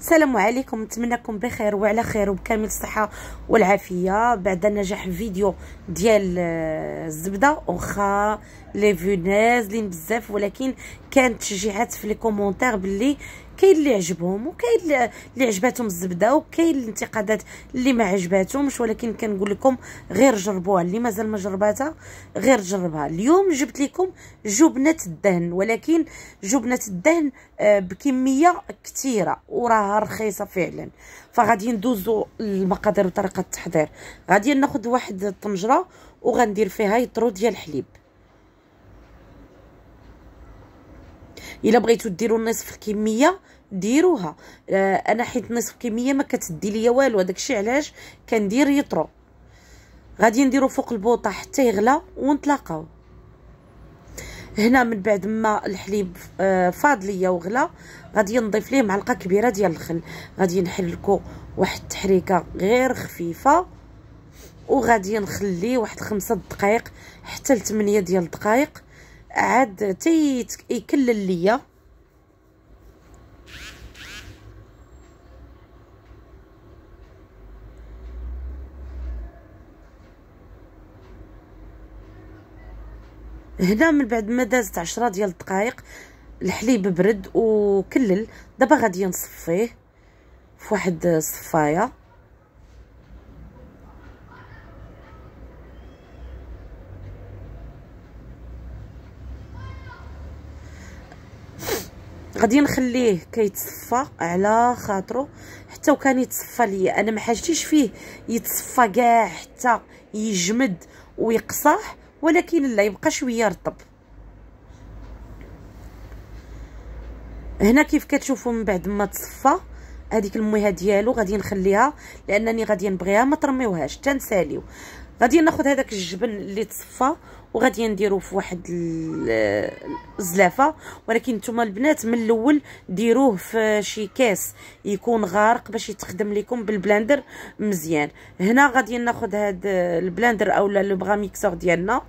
السلام عليكم نتمنىكم بخير وعلى خير وبكامل الصحه والعافيه بعد نجاح الفيديو ديال آه، الزبده واخا لي فيو نازلين بزاف ولكن كانت تشجيعات في لي كومونتير باللي كاين اللي عجبهم وكاين اللي عجباتهم الزبده وكاين الانتقادات اللي ما عجباتهمش ولكن كنقول لكم غير جربوها اللي مازال ما جرباتها غير جربها اليوم جبت لكم جبنه الدهن ولكن جبنه الدهن آه، بكميه كثيره وراها رخيصه فعلا فغادي ندوزو المقادير وطريقه التحضير غادي ناخذ واحد الطنجره وغندير فيها يطرو ديال الحليب الا بغيتو ديروا النصف الكميه ديروها آه انا حيت نصف كميه ما كتدي ليا والو داكشي علاش كندير يطرو غادي نديرو فوق البوطه حتى يغلى ونتلاقاو هنا من بعد ما الحليب آه، فاض ليا وغلى غادي نضيف ليه معلقه كبيره ديال الخل غادي نحركو واحد التحريكه غير خفيفه وغادي نخليه واحد خمسة دقائق حتى لثمانية ديال الدقائق عاد تيت يكلل ليا هنا من بعد ما دازت عشرة ديال الدقائق الحليب برد وكلل دابا غادي نصفيه فواحد الصفايه غادي نخليه كيتصفى على خاطرو حتى وكان يتصفى ليا انا ما حاجتيش فيه يتصفى كاع حتى يجمد ويقصاح ولكن لا يبقى شويه رطب هنا كيف كتشوفوا من بعد ما تصفى هذيك الميها ديالو غادي نخليها لانني غادي نبغيها ما ترميوهاش حتى نساليو غادي ناخذ هذاك الجبن اللي تصفى وغادي نديرو في واحد الزلافه ولكن نتوما البنات من الاول ديروه في شي كاس يكون غارق باش يتخدم لكم بالبلاندر مزيان هنا غادي ناخذ هاد البلاندر اولا لو بغا ميكسور ديالنا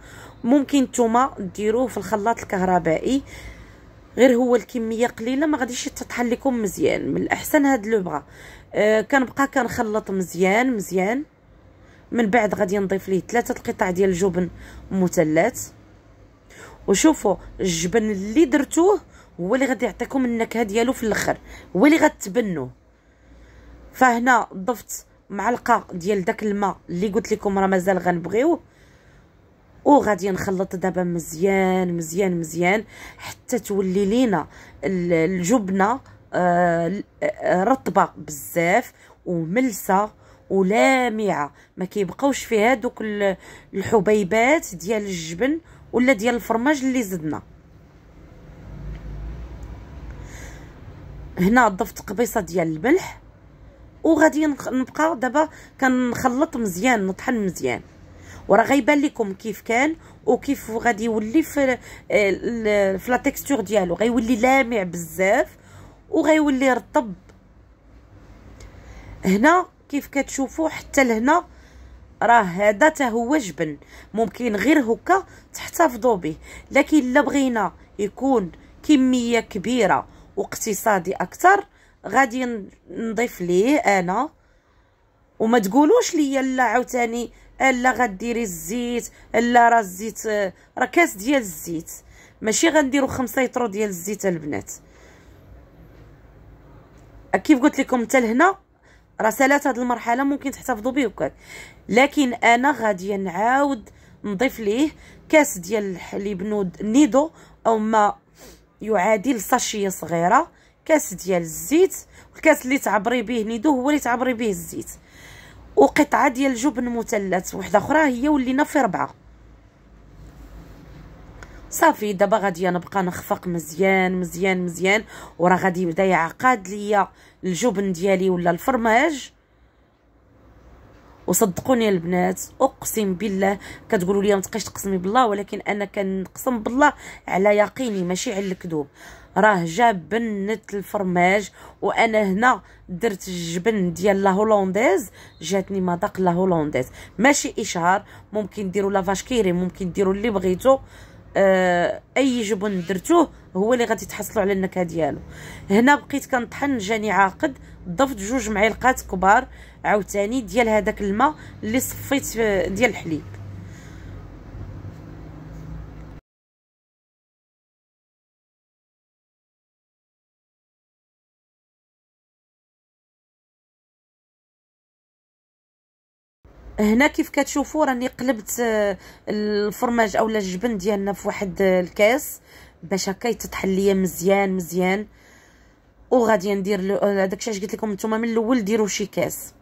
ممكن نتوما ديروه في الخلاط الكهربائي غير هو الكميه قليله ما غاديش تطحن لكم مزيان من الاحسن هاد لوبغا آه كنبقى كنخلط مزيان مزيان من بعد غادي نضيف ليه ثلاثه قطع ديال الجبن مثلث وشوفوا الجبن اللي درتوه هو اللي غادي يعطيكم النكهه ديالو في الاخر هو اللي غتبنوه فهنا ضفت معلقه ديال داك الماء اللي قلت لكم راه مازال غنبغيوه وغادي نخلط دابا مزيان مزيان مزيان حتى تولي لينا الجبنه آه،, آه رطبه بزاف وملسه ولامعه ما كيبقاوش فيها دوك الحبيبات ديال الجبن ولا ديال الفرماج اللي زدنا هنا ضفت قبيصه ديال الملح وغادي نبقى دابا كنخلط مزيان نطحن مزيان وراه غيبان لكم كيف كان وكيف غادي يولي في في لا تيكستور ديالو غيولي لامع بزاف وغيولي رطب هنا كيف كتشوفوا حتى لهنا راه هذا حتى هو جبن ممكن غير هكا تحتفظوا به لكن الا بغينا يكون كميه كبيره واقتصادي اكثر غادي نضيف ليه انا وما تقولوش ليا لا عاوتاني الا غديري الزيت الا راه الزيت آه، راه كاس ديال الزيت ماشي غنديرو خمسة لتر ديال الزيت البنات آه، كيف قلت لكم حتى لهنا راه سالات هاد المرحله ممكن تحتفظوا به وكاك لكن انا غادي نعاود نضيف ليه كاس ديال الحليب نود نيدو او ما يعادل ساشيه صغيره كاس ديال الزيت الكاس اللي تعبري به نيدو هو اللي تعبري به الزيت وقطعه ديال جبن مثلث وحده اخرى هي ولينا في ربعه صافي دابا غادي نبقى نخفق مزيان مزيان مزيان وراه غادي يبدا يعقد ليا الجبن ديالي ولا الفرماج وصدقوني البنات اقسم بالله كتقولوا لي ما تقسمي بالله ولكن انا كنقسم بالله على يقيني ماشي على الكذوب راه جاب بنت الفرماج وانا هنا درت الجبن ديال لا جاتني مذاق لا هولونديز ماشي اشهار ممكن ديروا لافاش كيري ممكن ديروا اللي بغيتو آه، اي جبن درتوه هو اللي غادي تحصلوا على النكهه ديالو هنا بقيت كنطحن جاني عاقد ضفت جوج معلقات كبار عاوتاني ديال هذاك الماء اللي صفيت آه، ديال الحليب هنا كيف كتشوفوا راني قلبت آه، الفرماج اولا الجبن ديالنا في واحد آه، الكاس باش هكا يتطحن ليا مزيان مزيان وغادي ندير آه، هذاك الشيء قلت لكم نتوما من الاول ديروا شي كاس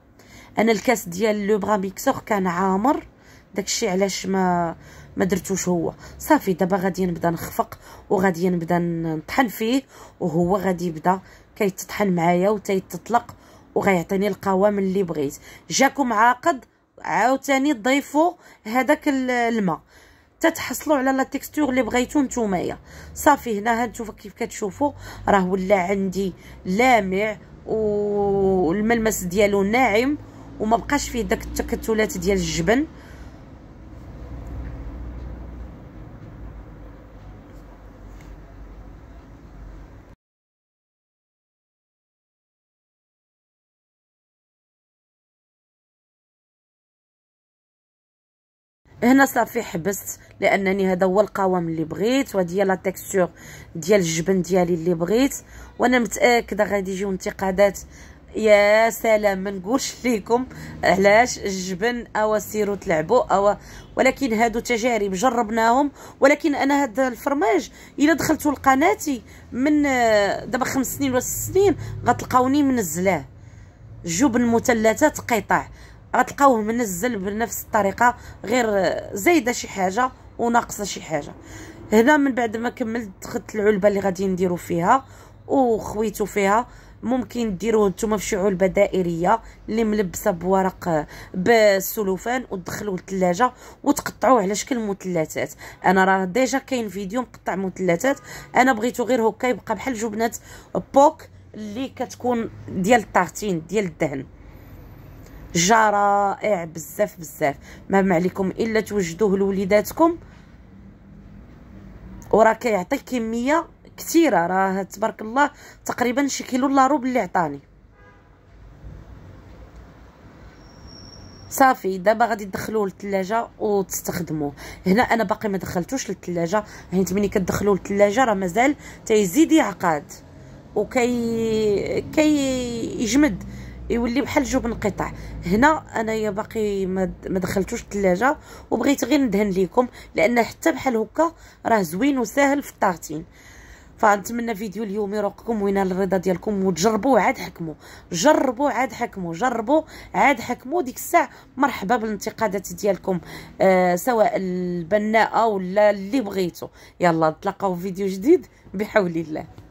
انا الكاس ديال لو بغا ميكسور كان عامر داكشي علاش ما ما درتوش هو صافي دابا غادي نبدا نخفق وغادي نبدا نطحن فيه وهو غادي يبدا كيتطحن معايا وتيتطلق وغيعطيني القوام اللي بغيت جاكم عاقد عاوتاني تضيفوا هذاك الماء تتحصلوا على لا تيكستور اللي بغيتو نتومايا صافي هنا ها نتوما كيف كتشوفوا راه ولا عندي لامع والملمس ديالو ناعم وما بقاش فيه داك التكتلات ديال الجبن هنا صافي حبست لانني هذا هو القوام اللي بغيت وهذه هي لا تيكستور ديال الجبن ديالي اللي بغيت وانا متاكده غادي يجيو انتقادات يا سلام ما نقولش لكم علاش الجبن او سيرو تلعبوا او ولكن هادو تجارب جربناهم ولكن انا هاد الفرماج الا دخلتوا لقناتي من دابا خمس سنين ولا سنين غتلقاوني منزلاه جبن مثلثات قطع غتلقاوه منزل بنفس الطريقه غير زايده شي حاجه وناقصه شي حاجه هنا من بعد ما كملت دخلت العلبه اللي غادي نديرو فيها وخويتو فيها ممكن ديروه نتوما فشي علبه دائريه اللي ملبسه بورق بالسلوفان وتدخلوه للثلاجه وتقطعوه على شكل مثلثات انا راه ديجا كاين فيديو مقطع مثلثات انا بغيتو غير هكا يبقى بحال جبنات بوك اللي كتكون ديال الطارتين ديال الدهن جا رائع بزاف بزاف ما عليكم الا توجدوه لوليداتكم وراه كيعطي كميه كثيره راه تبارك الله تقريبا شي كيلو لا روب اللي عطاني صافي دابا غادي تدخلوه للثلاجه وتستخدموه هنا انا باقي ما دخلتوش للثلاجه حيت ملي يعني كتدخلوه للثلاجه راه مازال تيزيد يعقد وكي كي يجمد يولي بحال جبن قطع هنا انايا باقي ما دخلتوش الثلاجه وبغيت غير ندهن ليكم لان حتى بحال هكا راه زوين وسهل في الطاغتين فنتمنى فيديو اليوم يروقكم وينال الرضا ديالكم وتجربوا عاد حكموا جربوا عاد حكموا جربوا عاد حكموا ديك الساعه مرحبا بالانتقادات ديالكم آه سواء البناءه ولا اللي بغيتو يلا نتلاقاو في فيديو جديد بحول الله